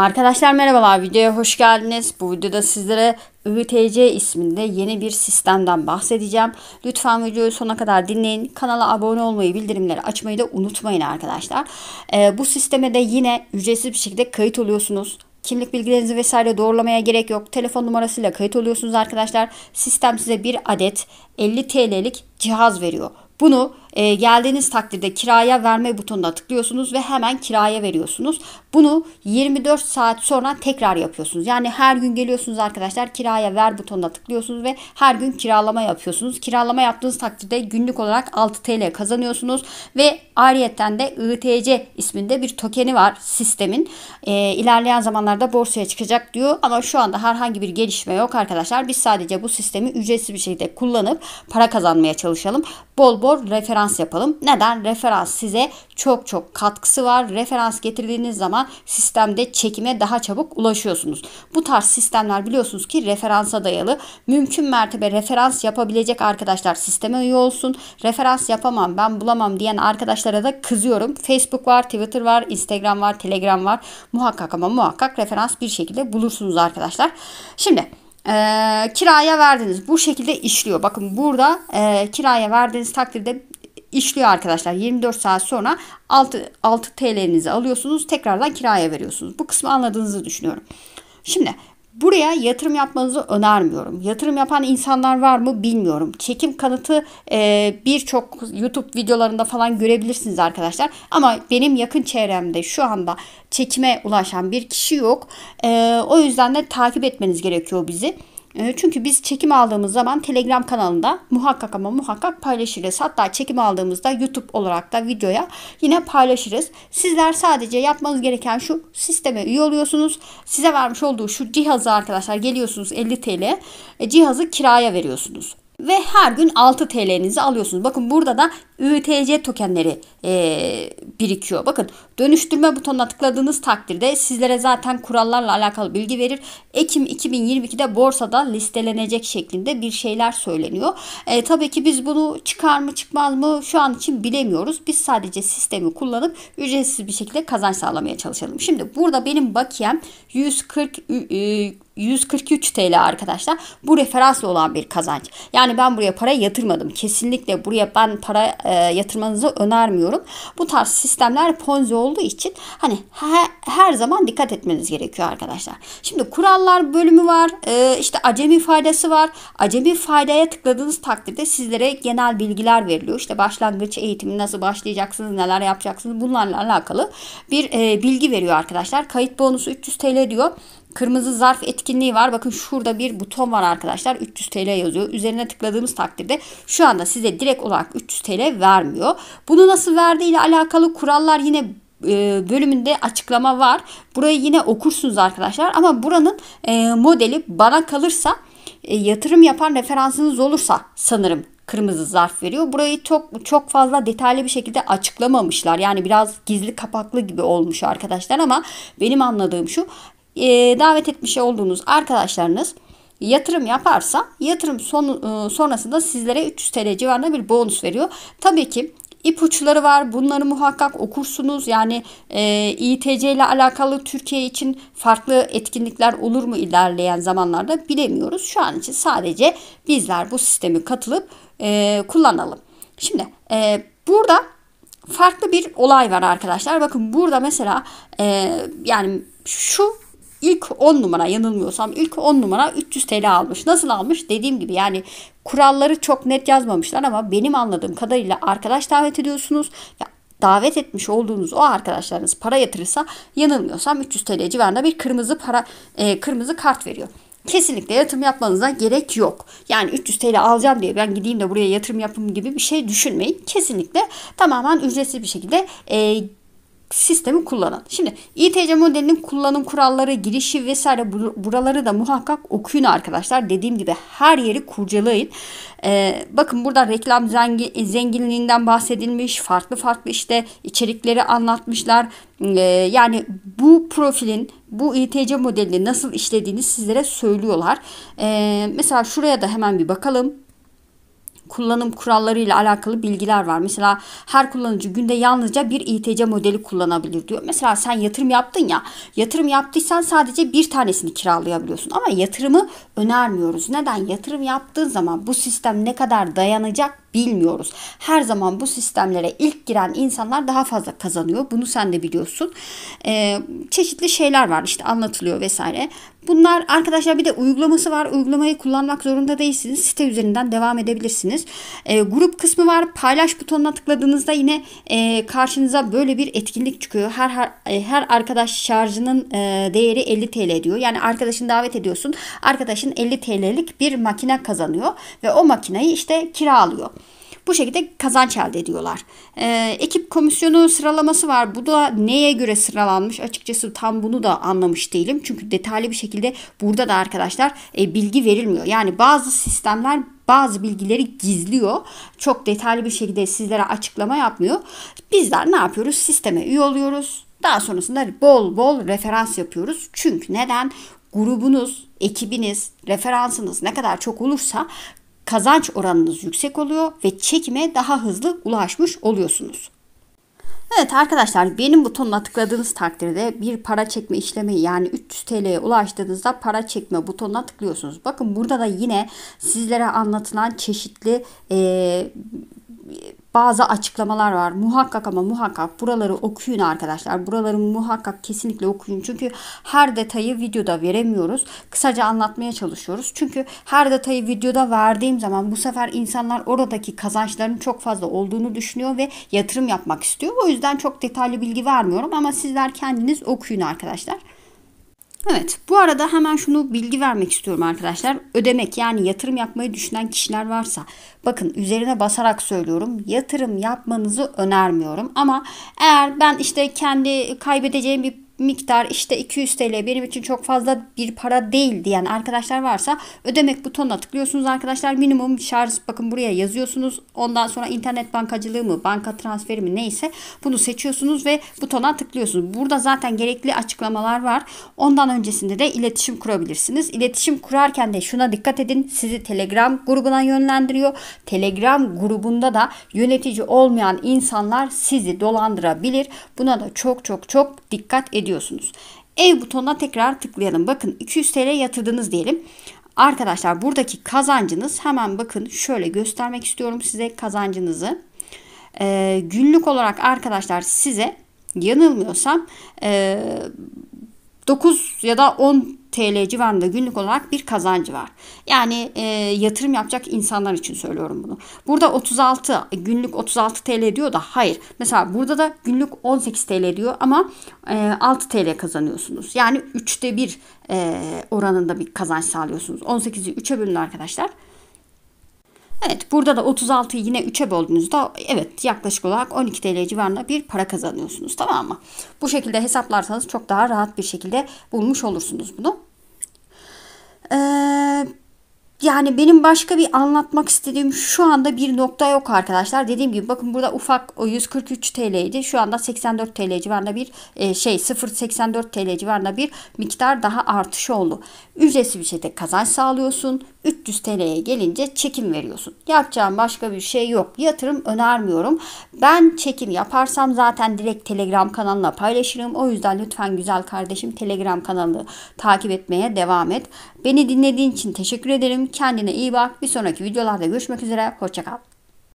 Arkadaşlar merhabalar videoya hoş geldiniz. Bu videoda sizlere ÜTC isminde yeni bir sistemden bahsedeceğim. Lütfen videoyu sona kadar dinleyin. Kanala abone olmayı, bildirimleri açmayı da unutmayın arkadaşlar. Ee, bu sisteme de yine ücretsiz bir şekilde kayıt oluyorsunuz. Kimlik bilgilerinizi vesaire doğrulamaya gerek yok. Telefon numarasıyla kayıt oluyorsunuz arkadaşlar. Sistem size bir adet 50 TL'lik cihaz veriyor. Bunu e, geldiğiniz takdirde kiraya verme butonuna tıklıyorsunuz ve hemen kiraya veriyorsunuz. Bunu 24 saat sonra tekrar yapıyorsunuz. Yani her gün geliyorsunuz arkadaşlar kiraya ver butonuna tıklıyorsunuz ve her gün kiralama yapıyorsunuz. Kiralama yaptığınız takdirde günlük olarak 6 TL kazanıyorsunuz ve ayrıyeten de ITC isminde bir tokeni var sistemin. E, ilerleyen zamanlarda borsaya çıkacak diyor ama şu anda herhangi bir gelişme yok arkadaşlar. Biz sadece bu sistemi ücretsiz bir şekilde kullanıp para kazanmaya çalışalım. Bol bol referans referans yapalım. Neden? Referans size çok çok katkısı var. Referans getirdiğiniz zaman sistemde çekime daha çabuk ulaşıyorsunuz. Bu tarz sistemler biliyorsunuz ki referansa dayalı. Mümkün mertebe referans yapabilecek arkadaşlar sisteme üye olsun. Referans yapamam ben bulamam diyen arkadaşlara da kızıyorum. Facebook var, Twitter var, Instagram var, Telegram var. Muhakkak ama muhakkak referans bir şekilde bulursunuz arkadaşlar. Şimdi e, kiraya verdiniz. Bu şekilde işliyor. Bakın burada e, kiraya verdiğiniz takdirde işliyor arkadaşlar. 24 saat sonra 6, 6 TL'nizi alıyorsunuz. Tekrardan kiraya veriyorsunuz. Bu kısmı anladığınızı düşünüyorum. Şimdi Buraya yatırım yapmanızı önermiyorum. Yatırım yapan insanlar var mı bilmiyorum. Çekim kanıtı e, birçok YouTube videolarında falan görebilirsiniz arkadaşlar. Ama benim yakın çevremde şu anda çekime ulaşan bir kişi yok. E, o yüzden de takip etmeniz gerekiyor bizi. Ee, çünkü biz çekim aldığımız zaman Telegram kanalında muhakkak ama muhakkak paylaşırız. Hatta çekim aldığımızda YouTube olarak da videoya yine paylaşırız. Sizler sadece yapmanız gereken şu sisteme üye oluyorsunuz. Size vermiş olduğu şu cihazı arkadaşlar geliyorsunuz 50 TL. E, cihazı kiraya veriyorsunuz ve her gün 6 TL'nizi alıyorsunuz. Bakın burada da ÜTC tokenleri e, birikiyor. Bakın dönüştürme butonuna tıkladığınız takdirde sizlere zaten kurallarla alakalı bilgi verir. Ekim 2022'de borsada listelenecek şeklinde bir şeyler söyleniyor. E, tabii ki biz bunu çıkar mı çıkmaz mı şu an için bilemiyoruz. Biz sadece sistemi kullanıp ücretsiz bir şekilde kazanç sağlamaya çalışalım. Şimdi burada benim bakiyem 140 e, 143 TL arkadaşlar. Bu referanslı olan bir kazanç. Yani ben buraya para yatırmadım. Kesinlikle buraya ben para e, yatırmanızı önermiyorum. Bu tarz sistemler ponzi olduğu için hani he, her zaman dikkat etmeniz gerekiyor arkadaşlar. Şimdi kurallar bölümü var. E, işte acemi faydası var. Acemi faydaya tıkladığınız takdirde sizlere genel bilgiler veriliyor. İşte başlangıç eğitimi nasıl başlayacaksınız, neler yapacaksınız bunlarla alakalı bir e, bilgi veriyor arkadaşlar. Kayıt bonusu 300 TL diyor kırmızı zarf etkinliği var. Bakın şurada bir buton var arkadaşlar. 300 TL yazıyor. Üzerine tıkladığımız takdirde şu anda size direkt olarak 300 TL vermiyor. Bunu nasıl verdiği ile alakalı kurallar yine e, bölümünde açıklama var. Burayı yine okursunuz arkadaşlar ama buranın e, modeli bana kalırsa e, yatırım yapan referansınız olursa sanırım kırmızı zarf veriyor. Burayı çok çok fazla detaylı bir şekilde açıklamamışlar. Yani biraz gizli kapaklı gibi olmuş arkadaşlar ama benim anladığım şu e, davet etmiş olduğunuz arkadaşlarınız yatırım yaparsa yatırım son, e, sonrasında sizlere 300 TL civarında bir bonus veriyor. Tabii ki ipuçları var. Bunları muhakkak okursunuz. Yani e, İTC ile alakalı Türkiye için farklı etkinlikler olur mu ilerleyen zamanlarda bilemiyoruz. Şu an için sadece bizler bu sistemi katılıp e, kullanalım. Şimdi e, burada farklı bir olay var arkadaşlar. Bakın burada mesela e, yani şu ilk 10 numara yanılmıyorsam ilk 10 numara 300 TL almış. Nasıl almış? Dediğim gibi yani kuralları çok net yazmamışlar ama benim anladığım kadarıyla arkadaş davet ediyorsunuz. Ya davet etmiş olduğunuz o arkadaşlarınız para yatırırsa yanılmıyorsam 300 TL civarında bir kırmızı para e, kırmızı kart veriyor. Kesinlikle yatırım yapmanıza gerek yok. Yani 300 TL alacağım diye ben gideyim de buraya yatırım yapım gibi bir şey düşünmeyin. Kesinlikle tamamen ücretsiz bir şekilde e, sistemi kullanın. Şimdi İTC modelinin kullanım kuralları, girişi vesaire buraları da muhakkak okuyun arkadaşlar. Dediğim gibi her yeri kurcalayın. Ee, bakın burada reklam zengin, zenginliğinden bahsedilmiş. Farklı farklı işte içerikleri anlatmışlar. Ee, yani bu profilin bu İTC modelini nasıl işlediğini sizlere söylüyorlar. Ee, mesela şuraya da hemen bir bakalım kullanım kuralları ile alakalı bilgiler var. Mesela her kullanıcı günde yalnızca bir İTC modeli kullanabilir diyor. Mesela sen yatırım yaptın ya. Yatırım yaptıysan sadece bir tanesini kiralayabiliyorsun ama yatırımı önermiyoruz. Neden? Yatırım yaptığın zaman bu sistem ne kadar dayanacak bilmiyoruz. Her zaman bu sistemlere ilk giren insanlar daha fazla kazanıyor. Bunu sen de biliyorsun. Ee, çeşitli şeyler var işte anlatılıyor vesaire. Bunlar arkadaşlar bir de uygulaması var. Uygulamayı kullanmak zorunda değilsiniz. Site üzerinden devam edebilirsiniz. E, grup kısmı var. Paylaş butonuna tıkladığınızda yine e, karşınıza böyle bir etkinlik çıkıyor. Her her, e, her arkadaş şarjının e, değeri 50 TL diyor. Yani arkadaşını davet ediyorsun. Arkadaşın 50 TL'lik bir makine kazanıyor ve o makineyi işte kiralıyor. Bu şekilde kazanç elde ediyorlar. E, ekip komisyonu sıralaması var. Bu da neye göre sıralanmış? Açıkçası tam bunu da anlamış değilim. Çünkü detaylı bir şekilde burada da arkadaşlar e, bilgi verilmiyor. Yani bazı sistemler bazı bilgileri gizliyor. Çok detaylı bir şekilde sizlere açıklama yapmıyor. Bizler ne yapıyoruz? Sisteme üye oluyoruz. Daha sonrasında bol bol referans yapıyoruz. Çünkü neden? Grubunuz, ekibiniz, referansınız ne kadar çok olursa kazanç oranınız yüksek oluyor ve çekime daha hızlı ulaşmış oluyorsunuz. Evet arkadaşlar benim butonuna tıkladığınız takdirde bir para çekme işlemi yani 300 TL'ye ulaştığınızda para çekme butonuna tıklıyorsunuz. Bakın burada da yine sizlere anlatılan çeşitli e, bazı açıklamalar var. Muhakkak ama muhakkak buraları okuyun arkadaşlar. Buraları muhakkak kesinlikle okuyun. Çünkü her detayı videoda veremiyoruz. Kısaca anlatmaya çalışıyoruz. Çünkü her detayı videoda verdiğim zaman bu sefer insanlar oradaki kazançların çok fazla olduğunu düşünüyor ve yatırım yapmak istiyor. O yüzden çok detaylı bilgi vermiyorum ama sizler kendiniz okuyun arkadaşlar. Evet bu arada hemen şunu bilgi vermek istiyorum arkadaşlar. Ödemek yani yatırım yapmayı düşünen kişiler varsa bakın üzerine basarak söylüyorum yatırım yapmanızı önermiyorum. Ama eğer ben işte kendi kaybedeceğim bir miktar işte 200 TL benim için çok fazla bir para değil diyen arkadaşlar varsa ödemek butonuna tıklıyorsunuz arkadaşlar. Minimum şarj bakın buraya yazıyorsunuz. Ondan sonra internet bankacılığı mı banka transferi mi neyse bunu seçiyorsunuz ve butona tıklıyorsunuz. Burada zaten gerekli açıklamalar var. Ondan öncesinde de iletişim kurabilirsiniz. İletişim kurarken de şuna dikkat edin. Sizi Telegram grubuna yönlendiriyor. Telegram grubunda da yönetici olmayan insanlar sizi dolandırabilir. Buna da çok çok çok dikkat edin yatırabiliyorsunuz. Ev butonuna tekrar tıklayalım. Bakın 200 TL yatırdınız diyelim. Arkadaşlar buradaki kazancınız hemen bakın şöyle göstermek istiyorum size kazancınızı. Ee, günlük olarak arkadaşlar size yanılmıyorsam e, 9 ya da 10 TL civarında günlük olarak bir kazancı var. Yani e, yatırım yapacak insanlar için söylüyorum bunu. Burada 36 günlük 36 TL diyor da hayır. Mesela burada da günlük 18 TL diyor ama e, 6 TL kazanıyorsunuz. Yani 3'te 1 e, oranında bir kazanç sağlıyorsunuz. 18'i 3'e bölün arkadaşlar. Evet burada da 36'yı yine 3'e böldüğünüzde evet yaklaşık olarak 12 TL civarında bir para kazanıyorsunuz tamam mı? Bu şekilde hesaplarsanız çok daha rahat bir şekilde bulmuş olursunuz bunu. Ee, yani benim başka bir anlatmak istediğim şu anda bir nokta yok arkadaşlar. Dediğim gibi bakın burada ufak o 143 TL idi, Şu anda 84 TL civarında bir e, şey 0.84 TL civarında bir miktar daha artış oldu. Ücretsiz bir şekilde kazanç sağlıyorsun. 300 TL'ye gelince çekim veriyorsun. Yapacağın başka bir şey yok. Yatırım önermiyorum. Ben çekim yaparsam zaten direkt Telegram kanalına paylaşırım. O yüzden lütfen güzel kardeşim Telegram kanalını takip etmeye devam et. Beni dinlediğin için teşekkür ederim. Kendine iyi bak. Bir sonraki videolarda görüşmek üzere. Hoşçakal.